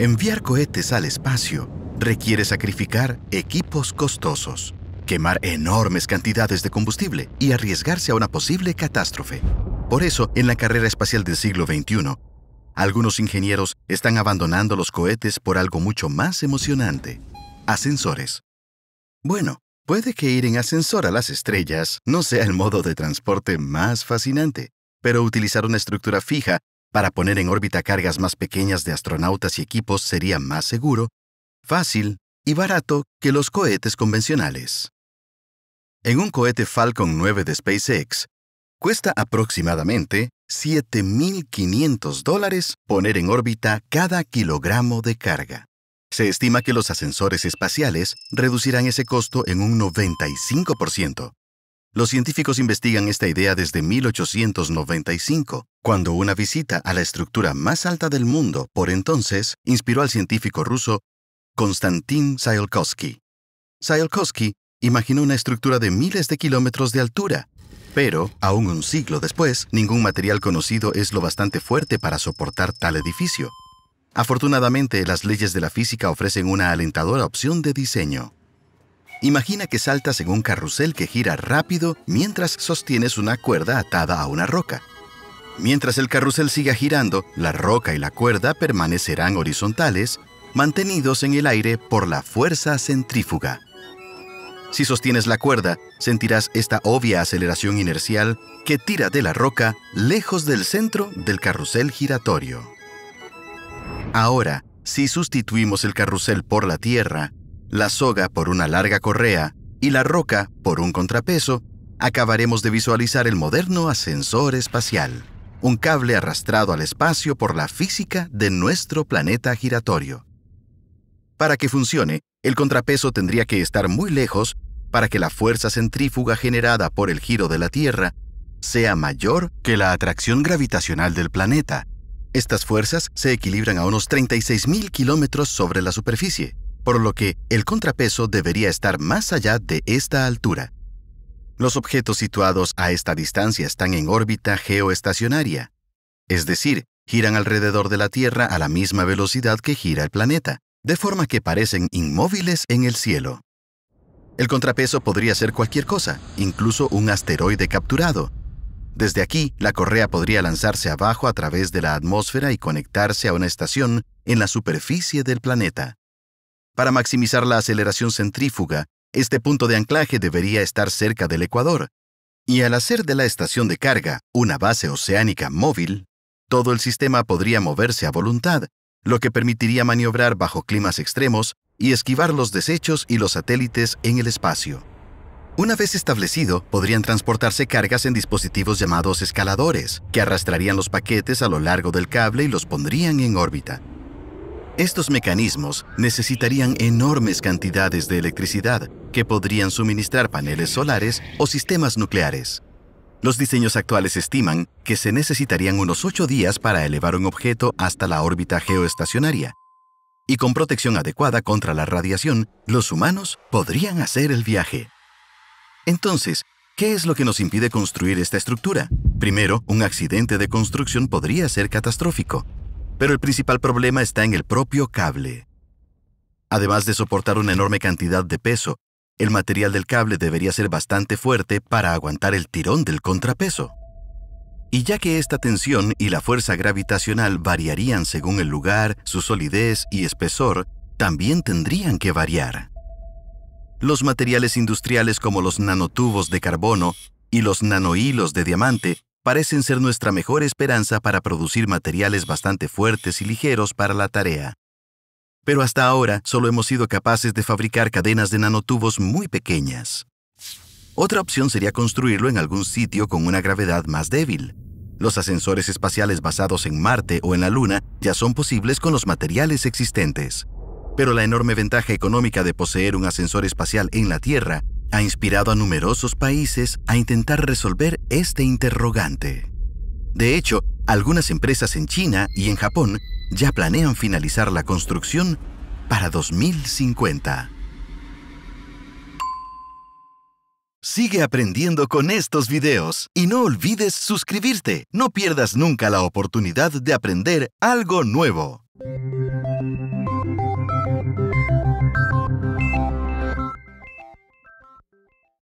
Enviar cohetes al espacio requiere sacrificar equipos costosos, quemar enormes cantidades de combustible y arriesgarse a una posible catástrofe. Por eso, en la carrera espacial del siglo XXI, algunos ingenieros están abandonando los cohetes por algo mucho más emocionante, ascensores. Bueno, puede que ir en ascensor a las estrellas no sea el modo de transporte más fascinante, pero utilizar una estructura fija para poner en órbita cargas más pequeñas de astronautas y equipos sería más seguro, fácil y barato que los cohetes convencionales. En un cohete Falcon 9 de SpaceX, cuesta aproximadamente 7.500 poner en órbita cada kilogramo de carga. Se estima que los ascensores espaciales reducirán ese costo en un 95%, los científicos investigan esta idea desde 1895, cuando una visita a la estructura más alta del mundo por entonces inspiró al científico ruso Konstantin Tsiolkovsky. Tsiolkovsky imaginó una estructura de miles de kilómetros de altura, pero, aún un siglo después, ningún material conocido es lo bastante fuerte para soportar tal edificio. Afortunadamente, las leyes de la física ofrecen una alentadora opción de diseño. Imagina que saltas en un carrusel que gira rápido mientras sostienes una cuerda atada a una roca. Mientras el carrusel siga girando, la roca y la cuerda permanecerán horizontales, mantenidos en el aire por la fuerza centrífuga. Si sostienes la cuerda, sentirás esta obvia aceleración inercial que tira de la roca lejos del centro del carrusel giratorio. Ahora, si sustituimos el carrusel por la Tierra, la soga por una larga correa y la roca por un contrapeso, acabaremos de visualizar el moderno ascensor espacial, un cable arrastrado al espacio por la física de nuestro planeta giratorio. Para que funcione, el contrapeso tendría que estar muy lejos para que la fuerza centrífuga generada por el giro de la Tierra sea mayor que la atracción gravitacional del planeta. Estas fuerzas se equilibran a unos 36.000 kilómetros sobre la superficie, por lo que el contrapeso debería estar más allá de esta altura. Los objetos situados a esta distancia están en órbita geoestacionaria, es decir, giran alrededor de la Tierra a la misma velocidad que gira el planeta, de forma que parecen inmóviles en el cielo. El contrapeso podría ser cualquier cosa, incluso un asteroide capturado. Desde aquí, la correa podría lanzarse abajo a través de la atmósfera y conectarse a una estación en la superficie del planeta. Para maximizar la aceleración centrífuga, este punto de anclaje debería estar cerca del ecuador, y al hacer de la estación de carga una base oceánica móvil, todo el sistema podría moverse a voluntad, lo que permitiría maniobrar bajo climas extremos y esquivar los desechos y los satélites en el espacio. Una vez establecido, podrían transportarse cargas en dispositivos llamados escaladores, que arrastrarían los paquetes a lo largo del cable y los pondrían en órbita. Estos mecanismos necesitarían enormes cantidades de electricidad que podrían suministrar paneles solares o sistemas nucleares. Los diseños actuales estiman que se necesitarían unos ocho días para elevar un objeto hasta la órbita geoestacionaria. Y con protección adecuada contra la radiación, los humanos podrían hacer el viaje. Entonces, ¿qué es lo que nos impide construir esta estructura? Primero, un accidente de construcción podría ser catastrófico, pero el principal problema está en el propio cable. Además de soportar una enorme cantidad de peso, el material del cable debería ser bastante fuerte para aguantar el tirón del contrapeso. Y ya que esta tensión y la fuerza gravitacional variarían según el lugar, su solidez y espesor, también tendrían que variar. Los materiales industriales como los nanotubos de carbono y los nanohilos de diamante parecen ser nuestra mejor esperanza para producir materiales bastante fuertes y ligeros para la tarea. Pero hasta ahora solo hemos sido capaces de fabricar cadenas de nanotubos muy pequeñas. Otra opción sería construirlo en algún sitio con una gravedad más débil. Los ascensores espaciales basados en Marte o en la Luna ya son posibles con los materiales existentes. Pero la enorme ventaja económica de poseer un ascensor espacial en la Tierra ha inspirado a numerosos países a intentar resolver este interrogante. De hecho, algunas empresas en China y en Japón ya planean finalizar la construcción para 2050. Sigue aprendiendo con estos videos y no olvides suscribirte. No pierdas nunca la oportunidad de aprender algo nuevo.